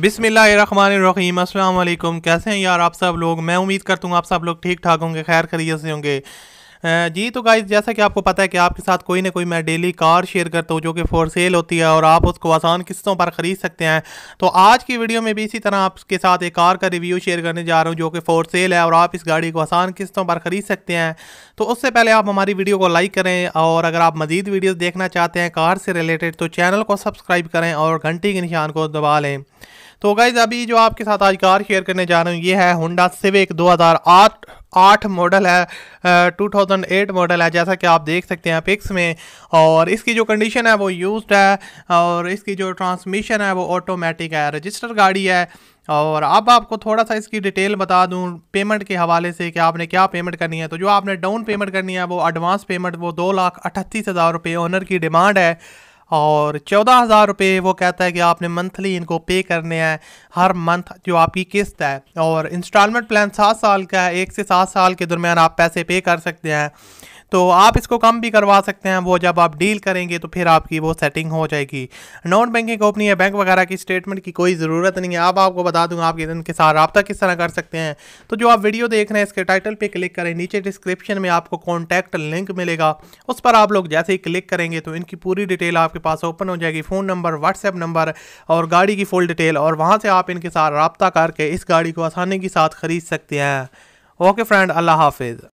बिसमीम अल्लाम कैसे हैं यार आप सब लोग मैं उम्मीद करता हूँ आप सब लोग ठीक ठाक होंगे खैर खरीय से होंगे जी तो गाइज जैसा कि आपको पता है कि आपके साथ कोई ना कोई मैं डेली कार शेयर करता हूँ जो कि फॉर सेल होती है और आप उसको आसान किस्तों पर ख़रीद सकते हैं तो आज की वीडियो में भी इसी तरह आपके साथ एक कार का रिव्यू शेयर करने जा रहा हूँ जो कि फॉर सेल है और आप इस गाड़ी को आसान किस्तों पर ख़रीद सकते हैं तो उससे पहले आप हमारी वीडियो को लाइक करें और अगर आप मज़ीद वीडियोज़ देखना चाहते हैं कार से रिलेटेड तो चैनल को सब्सक्राइब करें और घंटी के निशान को दबा लें तो गाइज अभी जो आपके साथ आज कार शेयर करने जा रहा हूँ ये है होंडा सिविक 2008 आठ मॉडल है टू थाउजेंड एट मॉडल है जैसा कि आप देख सकते हैं पिक्स में और इसकी जो कंडीशन है वो यूज्ड है और इसकी जो ट्रांसमिशन है वो ऑटोमेटिक है रजिस्टर गाड़ी है और अब आपको थोड़ा सा इसकी डिटेल बता दूं पेमेंट के हवाले से कि आपने क्या पेमेंट करनी है तो जो आपने डाउन पेमेंट करनी है वो एडवांस पेमेंट वो दो लाख अट्ठतीस हज़ार रुपये ऑनर की डिमांड है और चौदह हज़ार रुपये वो कहता है कि आपने मंथली इनको पे करने हैं हर मंथ जो आपकी किस्त है और इंस्टॉलमेंट प्लान सात साल का है एक से सात साल के दरमियान आप पैसे पे कर सकते हैं तो आप इसको कम भी करवा सकते हैं वो जब आप डील करेंगे तो फिर आपकी वो सेटिंग हो जाएगी नॉन बैंकिंग कंपनी या बैंक वगैरह की स्टेटमेंट की कोई ज़रूरत नहीं है अब आपको बता दूँगा आप इनके साथ रबा किस तरह कर सकते हैं तो जो आप वीडियो देख रहे हैं इसके टाइटल पर क्लिक करें नीचे डिस्क्रिप्शन में आपको कॉन्टैक्ट लिंक मिलेगा उस पर आप लोग जैसे ही क्लिक करेंगे तो इनकी पूरी डिटेल आपके पास ओपन हो जाएगी फ़ोन नंबर व्हाट्सएप नंबर और गाड़ी की फुल डिटेल और वहाँ से आप इनके साथ रबता करके इस गाड़ी को आसानी के साथ ख़रीद सकते हैं ओके फ्रेंड अल्लाह हाफिज़